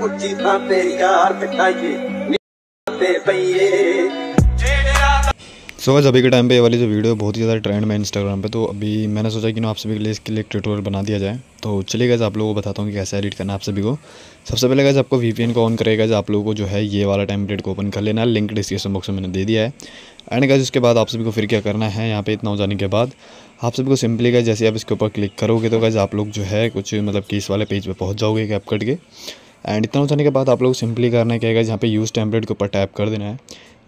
सो so, अभी के time पे ये वाली जो वीडियो बहुत ही ज़्यादा ट्रेंड में इंस्टाग्राम पे तो अभी मैंने सोचा कि ना आप सभी के लिए इसके लिए ट्यूटोरियल बना दिया जाए तो चलिए गए आप लोगों को बताता हूँ कि कैसे एडिट करना है आप सभी को सबसे पहले गए आपको वीपीएन को ऑन करेगा आप लोगों को जो है ये वाला टेम्पलेट को ओपन कर लेना है लिंक डिस्क्रिप्शन बॉक्स में मैंने दे दिया है एंड गैस उसके बाद आप सभी को फिर क्या करना है यहाँ पे इतना हो जाने के बाद आप सभी को सिंपली गए जैसे आप इसके ऊपर क्लिक करोगे तो गैस आप लोग जो है कुछ मतलब कि इस वाले पेज पर पहुँच जाओगे कैप कट के एंड इतना उतरने के बाद आप लोग सिंपली करना क्या है यहाँ पे यूज़ टेम्पलेट के ऊपर टैप कर देना है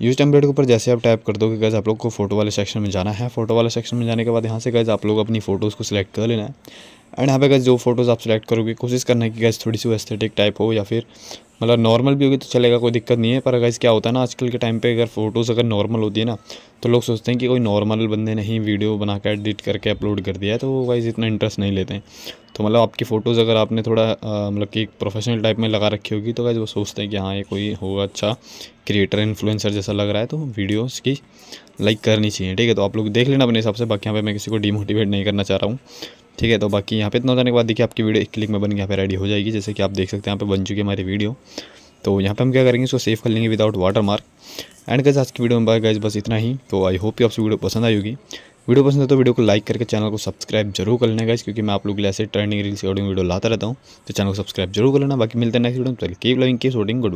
यूज़ टेम्पलेट के ऊपर जैसे आप टैप कर दोगे गैज़ आप लोग को फोटो वाले सेक्शन में जाना है फोटो वाले सेक्शन में जाने के बाद यहाँ से गैज़ आप लोग अपनी फ़ोटोज़ को सिलेक्ट कर लेना है एंड यहाँ पे गैस जो फोटोज़ आप सेलेक्ट करोगे कोशिश करना कि गैस थोड़ी सी एस्थेटिक टाइप हो या फिर मतलब नॉर्मल भी होगी तो चलेगा कोई दिक्कत नहीं है पर अगर क्या होता है ना आजकल के टाइम पे अगर फोटोज़ अगर नॉर्मल होती है ना तो लोग सोचते हैं कि कोई नॉर्मल बंदे ने ही वीडियो बना कर एडिट करके अपलोड कर दिया है तो वाइज इतना इंटरेस्ट नहीं लेते हैं तो मतलब आपकी फ़ोटोज़ अगर आपने थोड़ा मतलब कि प्रोफेशनल टाइप में लगा रखी होगी तो वाइज वो सोचते हैं कि हाँ ये कोई होगा अच्छा क्रिएटर इन्फ्लुएंसर जैसा लग रहा है तो वीडियोज़ की लाइक करनी चाहिए ठीक है तो आप लोग देख लेना अपने हिसाब से बाकी यहाँ पर मैं किसी को डीमोटिवेट नहीं करना चाह रहा हूँ ठीक है तो बाकी यहाँ पे इतना जाने के बाद देखिए आपकी वीडियो एक क्लिक में बन के यहाँ पे रेडी हो जाएगी जैसे कि आप देख सकते हैं यहाँ पे बन चुकी है हमारी वीडियो तो यहाँ पे हम क्या करेंगे इसको सेव कर लेंगे विदाउट वाटर मार्क एंड गज आज की वीडियो में बाय बस इतना ही तो आई होप कि आपसे वीडियो पसंद आई होगी वीडियो पसंद है तो वीडियो को लाइक करके चैनल को सब्सक्राइब जरूर कर लेना गाइज क्योंकि मैं आप लोग के लिए ऐसे ट्रेंडिंग रील्स ऑडिंग वीडियो लाता रहता हूँ तो चैनल को सब्सक्राइब जरूर कर लेना बाकी मिलते हैं नेक्स्ट वीडियो में keep loving keep shooting good